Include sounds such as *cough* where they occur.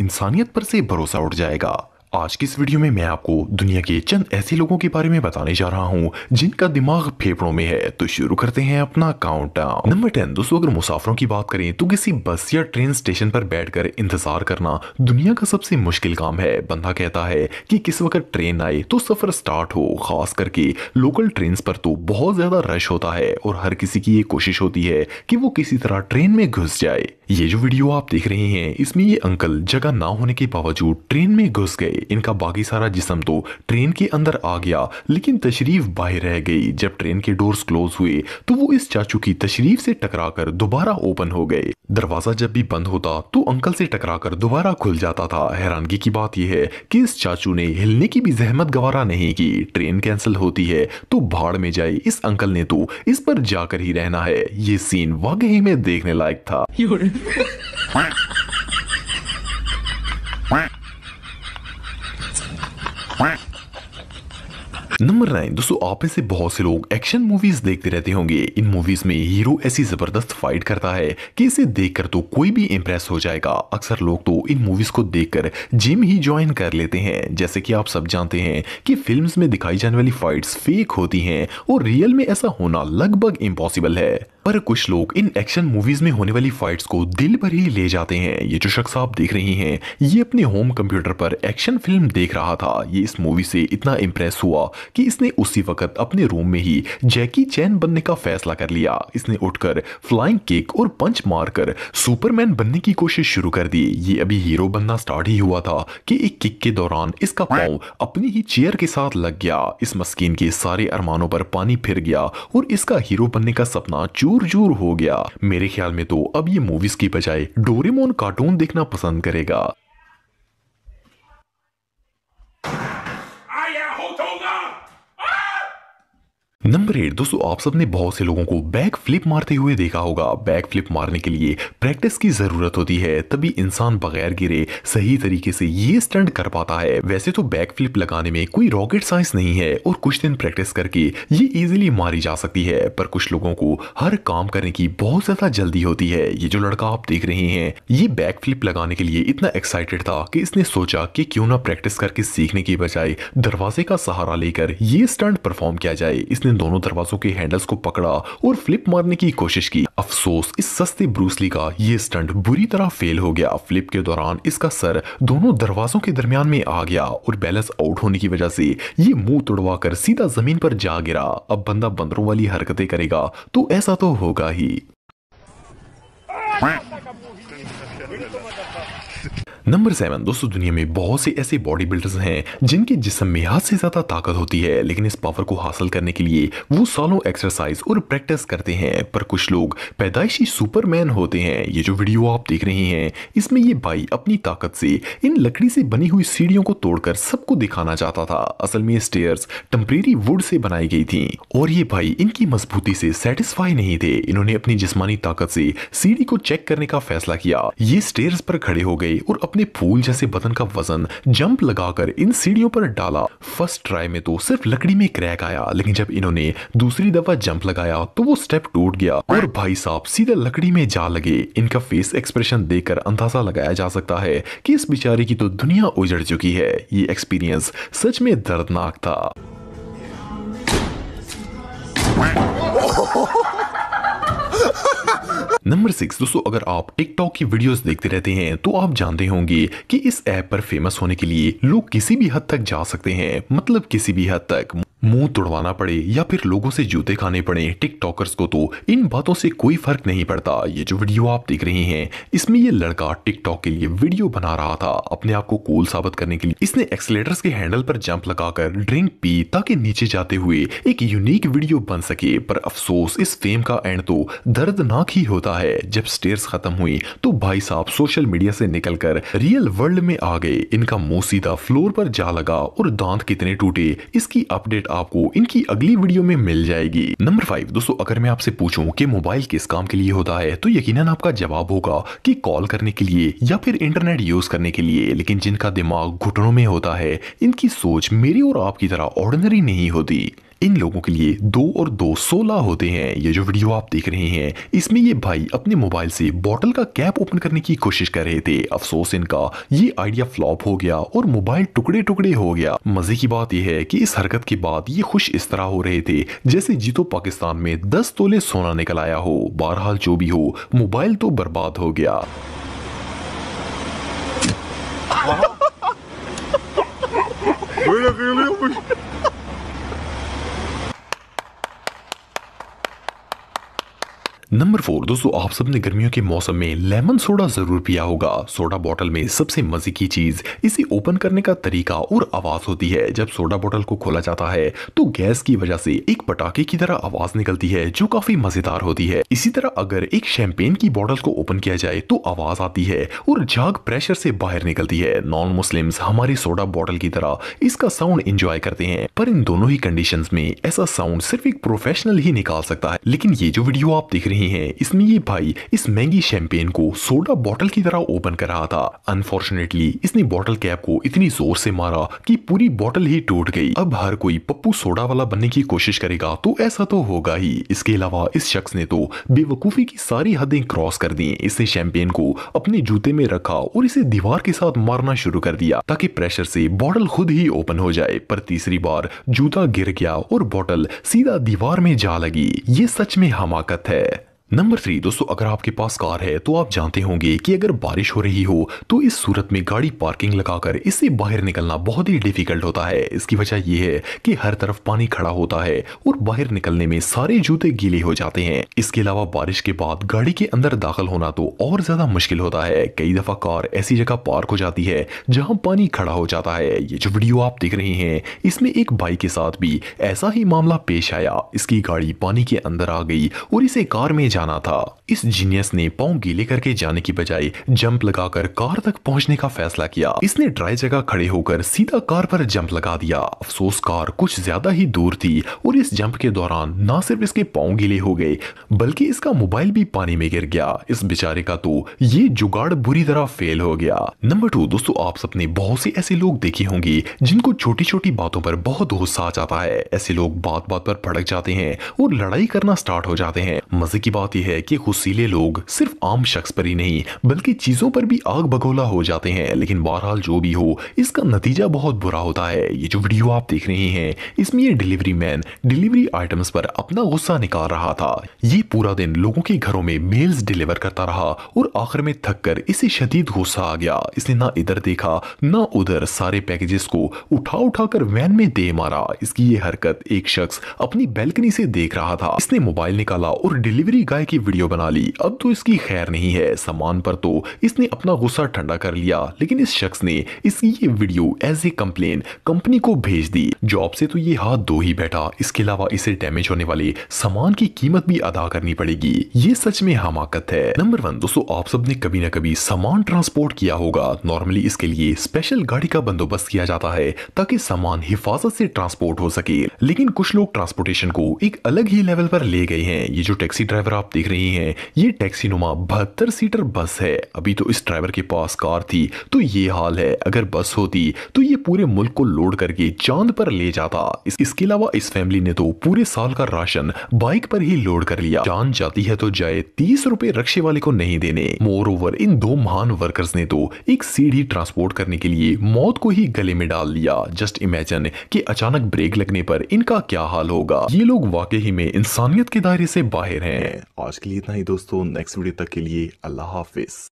इंसानियत पर से भरोसा उठ जाएगा आज की इस वीडियो में मैं आपको दुनिया के चंद ऐसे लोगों के बारे में बताने जा रहा हूँ जिनका दिमाग फेफड़ों में है तो शुरू करते हैं अपना काउंट नंबर टेन दोस्तों अगर मुसाफरों की बात करें तो किसी बस या ट्रेन स्टेशन पर बैठकर इंतजार करना दुनिया का सबसे मुश्किल काम है बंदा कहता है कि किस वक्त ट्रेन आए तो सफर स्टार्ट हो खास करके लोकल ट्रेन पर तो बहुत ज्यादा रश होता है और हर किसी की ये कोशिश होती है कि वो किसी तरह ट्रेन में घुस जाए ये जो वीडियो आप देख रहे हैं इसमें ये अंकल जगह ना होने के बावजूद ट्रेन में घुस गए इनका बाकी सारा जिसम तो ट्रेन के अंदर आ गया लेकिन तशरीफ बाहर रह गई जब ट्रेन के डोर्स क्लोज हुए तो वो इस चाचू की तशरीफ से टकरा कर दोबारा ओपन हो गए दरवाजा जब भी बंद होता तो अंकल से टकरा कर दोबारा खुल जाता था हैरानगी की बात यह है कि इस चाचू ने हिलने की भी जहमत गवारा नहीं की ट्रेन कैंसिल होती है तो भाड़ में जाए इस अंकल ने तो इस पर जाकर ही रहना है ये सीन वाकई में देखने लायक था *laughs* *laughs* नंबर नाइन दोस्तों आप से बहुत से लोग एक्शन मूवीज देखते रहते होंगे इन मूवीज में हीरो ऐसी जबरदस्त फाइट करता है कि इसे देखकर तो कोई भी इम्प्रेस हो जाएगा अक्सर लोग तो इन मूवीज को देखकर जिम ही ज्वाइन कर लेते हैं जैसे कि आप सब जानते हैं कि फिल्म्स में दिखाई जाने वाली फाइट्स फेक होती हैं और रियल में ऐसा होना लगभग इम्पॉसिबल है पर कुछ लोग इन एक्शन मूवीज में होने वाली फाइट्स को दिल पर ही ले जाते हैं ये जो शख्स आप देख रहे हैं ये अपने होम कंप्यूटर पर एक्शन फिल्म देख रहा था ये इस मूवी से इतना इम्प्रेस हुआ कि इसने उसी वक्त अपने रूम में ही जैकी चैन बनने का फैसला कर लिया इसने उठकर फ्लाइंग केक और पंच मारकर सुपरमैन बनने की कोशिश शुरू कर दी ये अभी हीरो बनना स्टार्ट ही हुआ था कि एक किक के दौरान इसका पाँव अपनी ही चेयर के साथ लग गया इस मस्किन के सारे अरमानों पर पानी फिर गया और इसका हीरो बनने का सपना चू चूर चूर हो गया मेरे ख्याल में तो अब ये मूवीज की बजाय डोरेमोन कार्टून देखना पसंद करेगा नंबर एट दोस्तों आप सबने बहुत से लोगों को बैक फ्लिप मारते हुए देखा होगा बैक फ्लिप मारने के लिए प्रैक्टिस की जरूरत होती है तभी इंसान बगैर गिरे सही तरीके से ये स्टंट कर पाता है वैसे तो बैक फ्लिप लगाने में कोई रॉकेट साइंस नहीं है और कुछ दिन प्रैक्टिस करके ये इजिली मारी जा सकती है पर कुछ लोगों को हर काम करने की बहुत ज्यादा जल्दी होती है ये जो लड़का आप देख रहे हैं ये बैक फ्लिप लगाने के लिए इतना एक्साइटेड था कि इसने सोचा कि क्यों ना प्रैक्टिस करके सीखने के बजाय दरवाजे का सहारा लेकर ये स्टंट परफॉर्म किया जाए इसने दोनों दरवाजों के हैंडल्स को पकड़ा और फ्लिप मारने की कोशिश की अफसोस इस सस्ते ब्रूसली का ये स्टंट बुरी तरह फेल हो गया फ्लिप के दौरान इसका सर दोनों दरवाजों के दरमियान में आ गया और बैलेंस आउट होने की वजह से ये मुंह तोड़वा कर सीधा जमीन पर जा गिरा अब बंदा बंदरों वाली हरकतें करेगा तो ऐसा तो होगा ही oh, नंबर सेवन दोस्तों दुनिया में बहुत से ऐसे बॉडी बिल्डर्स हैं जिनके जिसम में हद से ज्यादा ताकत होती है लेकिन इस पावर को हासिल करने के लिए वो सालों एक्सरसाइज और प्रैक्टिस करते हैं पर कुछ लोग पैदाइशी सुपरमैन होते हैं ये जो वीडियो आप देख रहे हैं इसमें ये भाई अपनी ताकत से इन लकड़ी से बनी हुई सीढ़ियों को तोड़कर सबको दिखाना चाहता था असल में स्टेयर्स टेम्परेरी वुड से बनाई गई थी और ये भाई इनकी मजबूती से सेटिस्फाई नहीं थे इन्होंने अपनी जिसमानी ताकत से सीढ़ी को चेक करने का फैसला किया ये स्टेयर पर खड़े हो गए और अपने फूल जैसे बदन का वजन जंप लगाकर इन सीढ़ियों पर डाला फर्स्ट ट्राई में तो सिर्फ लकड़ी में क्रैक आया लेकिन जब इन्होंने दूसरी दफा जंप लगाया तो वो स्टेप टूट गया और भाई साहब सीधा लकड़ी में जा लगे इनका फेस एक्सप्रेशन देखकर अंदाजा लगाया जा सकता है कि इस बेचारे की तो दुनिया उजड़ चुकी है ये एक्सपीरियंस सच में दर्दनाक था Oh *laughs* नंबर सिक्स दोस्तों अगर आप टिकटॉक की वीडियोस देखते रहते हैं तो आप जानते होंगे कि इस ऐप पर फेमस होने के लिए लोग किसी भी हद तक जा सकते हैं मतलब किसी भी हद तक मुंह तुड़वाना पड़े या फिर लोगों से जूते खाने पड़े टिकटॉकर्स को तो इन बातों से कोई फर्क नहीं पड़ता ये जो वीडियो आप देख रहे हैं इसमें ये लड़का टिकटॉक के लिए वीडियो बना रहा था अपने आप को कूल साबित करने के लिए इसने एक्सलेटर्स के हैंडल पर जंप लगाकर ड्रिंक पी ताकि नीचे जाते हुए एक यूनिक वीडियो बन सके पर अफसोस इस फेम का एंड तो दर्दनाक ही होता है जब स्टेयर्स खत्म हुई तो भाई साहब सोशल मीडिया से कर रियल वर्ल्ड में आ गए इनका मुंह सीधा फ्लोर पर जा लगा और दांत कितने टूटे इसकी अपडेट आपको इनकी अगली वीडियो में मिल जाएगी नंबर फाइव दोस्तों अगर मैं आपसे पूछूं कि मोबाइल किस काम के लिए होता है तो यकीनन आपका जवाब होगा कि कॉल करने के लिए या फिर इंटरनेट यूज करने के लिए लेकिन जिनका दिमाग घुटनों में होता है इनकी सोच मेरी और आपकी तरह ऑर्डिनरी नहीं होती इन लोगों के लिए दो और दो सोलह होते हैं ये जो वीडियो आप देख रहे हैं इसमें ये भाई अपने मोबाइल से बॉटल का कैप ओपन करने की कोशिश कर रहे थे अफसोस इनका ये आइडिया फ्लॉप हो गया और मोबाइल टुकड़े टुकड़े हो गया मजे की बात यह है कि इस हरकत के बाद ये खुश इस तरह हो रहे थे जैसे जीतो पाकिस्तान में दस तोले सोना निकल आया हो बहरहाल जो भी हो मोबाइल तो बर्बाद हो गया *laughs* नंबर फोर दोस्तों आप सबने गर्मियों के मौसम में लेमन सोडा जरूर पिया होगा सोडा बोतल में सबसे मजे की चीज इसे ओपन करने का तरीका और आवाज होती है जब सोडा बोतल को खोला जाता है तो गैस की वजह से एक पटाखे की तरह आवाज निकलती है जो काफी मजेदार होती है इसी तरह अगर एक शैंपेन की बॉटल को ओपन किया जाए तो आवाज आती है और झाग प्रेशर से बाहर निकलती है नॉन मुस्लिम हमारी सोडा बॉटल की तरह इसका साउंड एंजॉय करते हैं पर इन दोनों ही कंडीशन में ऐसा साउंड सिर्फ एक प्रोफेशनल ही निकाल सकता है लेकिन ये जो वीडियो आप देख रहे हैं रहे है इसमें ये भाई इस महंगी शैंपेन को सोडा बॉटल की तरह ओपन कर रहा था अनफॉर्चुनेटली इसने बॉटल कैप को इतनी जोर से मारा कि पूरी बॉटल ही टूट गई अब हर कोई पप्पू सोडा वाला बनने की कोशिश करेगा तो ऐसा तो होगा ही इसके अलावा इस शख्स ने तो बेवकूफी की सारी हदें क्रॉस कर दी इसने शैंपेन को अपने जूते में रखा और इसे दीवार के साथ मारना शुरू कर दिया ताकि प्रेशर से बॉटल खुद ही ओपन हो जाए पर तीसरी बार जूता गिर गया और बॉटल सीधा दीवार में जा लगी ये सच में हमाकत है नंबर थ्री दोस्तों अगर आपके पास कार है तो आप जानते होंगे कि अगर बारिश हो रही हो तो इस सूरत में गाड़ी पार्किंग लगाकर इससे बाहर निकलना बहुत ही डिफिकल्ट होता है इसकी वजह यह है कि हर तरफ पानी खड़ा होता है और बाहर निकलने में सारे जूते गीले हो जाते हैं इसके अलावा बारिश के बाद गाड़ी के अंदर दाखिल होना तो और ज्यादा मुश्किल होता है कई दफा कार ऐसी जगह पार्क हो जाती है जहाँ पानी खड़ा हो जाता है ये जो वीडियो आप देख रहे हैं इसमें एक बाइक के साथ भी ऐसा ही मामला पेश आया इसकी गाड़ी पानी के अंदर आ गई और इसे कार में जाना था इस जीनियस ने पाओ गीले करके जाने की बजाय जंप लगाकर कार तक पहुंचने का फैसला किया इसने ड्राई जगह खड़े होकर सीधा कार पर जंप लगा दिया अफसोस कार कुछ ज्यादा ही दूर थी और इस जंप के दौरान न सिर्फ इसके पाओ गीले हो गए बल्कि इसका मोबाइल भी पानी में गिर गया इस बेचारे का तो ये जुगाड़ बुरी तरह फेल हो गया नंबर टू दोस्तों आप सबने बहुत से ऐसे लोग देखे होंगे जिनको छोटी छोटी बातों पर बहुत गुस्सा आ जाता है ऐसे लोग बात बात पर भड़क जाते हैं और लड़ाई करना स्टार्ट हो जाते हैं मजे की बात बताती है कि गुस्सीले लोग सिर्फ आम शख्स पर ही नहीं बल्कि चीज़ों पर भी आग बगोला हो जाते हैं लेकिन बहरहाल जो भी हो इसका नतीजा बहुत बुरा होता है ये जो वीडियो आप देख रहे हैं इसमें ये डिलीवरी मैन डिलीवरी आइटम्स पर अपना गुस्सा निकाल रहा था ये पूरा दिन लोगों के घरों में मेल्स डिलीवर करता रहा और आखिर में थक कर इसे शदीद गुस्सा आ गया इसने ना इधर देखा ना उधर सारे पैकेजेस को उठा उठा कर वैन में दे मारा इसकी ये हरकत एक शख्स अपनी बैल्कनी से देख रहा था इसने मोबाइल निकाला और डिलीवरी गाय गाय की वीडियो बना ली अब तो इसकी खैर नहीं है सामान पर तो इसने अपना गुस्सा ठंडा कर लिया लेकिन इस शख्स ने इसकी ये video as a complain company को भेज दी जॉब से तो ये हाथ दो ही बैठा इसके अलावा इसे डैमेज होने वाले सामान की कीमत भी अदा करनी पड़ेगी ये सच में हमाकत है नंबर वन दोस्तों आप सब ने कभी ना कभी सामान ट्रांसपोर्ट किया होगा नॉर्मली इसके लिए स्पेशल गाड़ी का बंदोबस्त किया जाता है ताकि सामान हिफाजत से ट्रांसपोर्ट हो सके लेकिन कुछ लोग ट्रांसपोर्टेशन को एक अलग ही लेवल पर ले गए हैं ये जो टैक्सी ड्राइवर आप देख रही हैं ये टैक्सी नुमा बहत्तर सीटर बस है अभी तो इस ड्राइवर के पास कार थी तो ये हाल है अगर बस होती तो ये पूरे मुल्क को लोड करके चांद पर ले जाता इस, इसके अलावा इस फैमिली ने तो पूरे साल का राशन बाइक पर ही लोड कर लिया चांद जाती है तो जाए तीस रूपए रक्शे वाले को नहीं देने मोर ओवर इन दो महान वर्कर्स ने तो एक सीढ़ी ट्रांसपोर्ट करने के लिए मौत को ही गले में डाल लिया जस्ट इमेजिन की अचानक ब्रेक लगने पर इनका क्या हाल होगा ये लोग वाकई में इंसानियत के दायरे से बाहर हैं आज के लिए इतना ही दोस्तों नेक्स्ट वीडियो तक के लिए अल्लाह हाफिज़